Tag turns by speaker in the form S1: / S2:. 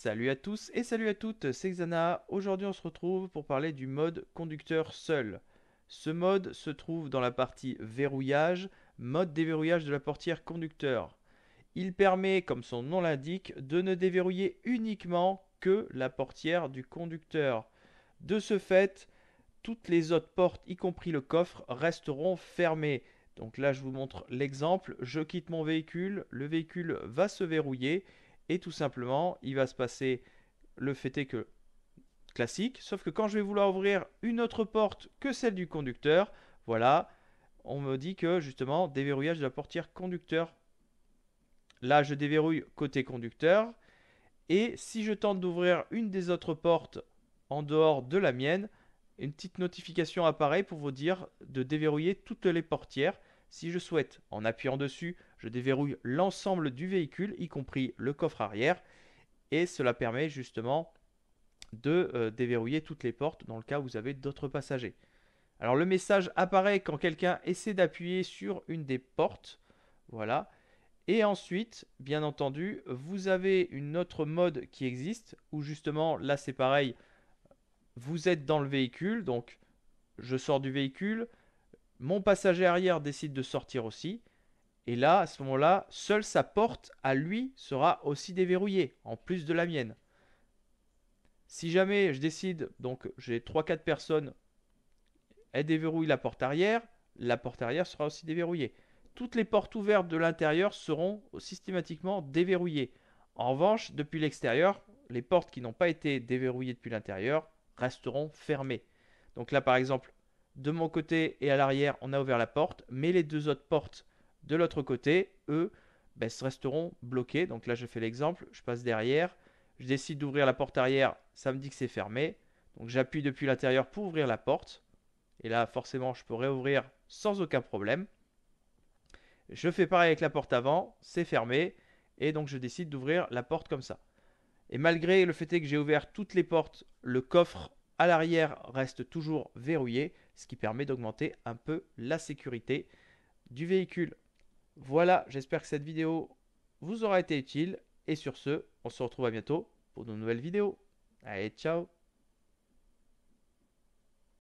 S1: Salut à tous et salut à toutes, c'est Xana. Aujourd'hui, on se retrouve pour parler du mode conducteur seul. Ce mode se trouve dans la partie verrouillage, mode déverrouillage de la portière conducteur. Il permet, comme son nom l'indique, de ne déverrouiller uniquement que la portière du conducteur. De ce fait, toutes les autres portes, y compris le coffre, resteront fermées. Donc là, je vous montre l'exemple. Je quitte mon véhicule, le véhicule va se verrouiller et tout simplement, il va se passer le fait est que classique, sauf que quand je vais vouloir ouvrir une autre porte que celle du conducteur, voilà, on me dit que justement déverrouillage de la portière conducteur. Là, je déverrouille côté conducteur. Et si je tente d'ouvrir une des autres portes en dehors de la mienne, une petite notification apparaît pour vous dire de déverrouiller toutes les portières. Si je souhaite, en appuyant dessus, je déverrouille l'ensemble du véhicule, y compris le coffre arrière, et cela permet justement de euh, déverrouiller toutes les portes dans le cas où vous avez d'autres passagers. Alors le message apparaît quand quelqu'un essaie d'appuyer sur une des portes, voilà. Et ensuite, bien entendu, vous avez une autre mode qui existe, où justement, là c'est pareil, vous êtes dans le véhicule, donc je sors du véhicule, mon passager arrière décide de sortir aussi. Et là, à ce moment-là, seule sa porte à lui sera aussi déverrouillée, en plus de la mienne. Si jamais je décide, donc j'ai 3-4 personnes, elle déverrouille la porte arrière, la porte arrière sera aussi déverrouillée. Toutes les portes ouvertes de l'intérieur seront systématiquement déverrouillées. En revanche, depuis l'extérieur, les portes qui n'ont pas été déverrouillées depuis l'intérieur resteront fermées. Donc là, par exemple, de mon côté et à l'arrière, on a ouvert la porte, mais les deux autres portes de l'autre côté, eux, ben, resteront bloquées. Donc là, je fais l'exemple, je passe derrière, je décide d'ouvrir la porte arrière, ça me dit que c'est fermé. Donc j'appuie depuis l'intérieur pour ouvrir la porte. Et là, forcément, je peux réouvrir sans aucun problème. Je fais pareil avec la porte avant, c'est fermé. Et donc je décide d'ouvrir la porte comme ça. Et malgré le fait que j'ai ouvert toutes les portes, le coffre à l'arrière reste toujours verrouillé, ce qui permet d'augmenter un peu la sécurité du véhicule. Voilà, j'espère que cette vidéo vous aura été utile. Et sur ce, on se retrouve à bientôt pour de nouvelles vidéos. Allez, ciao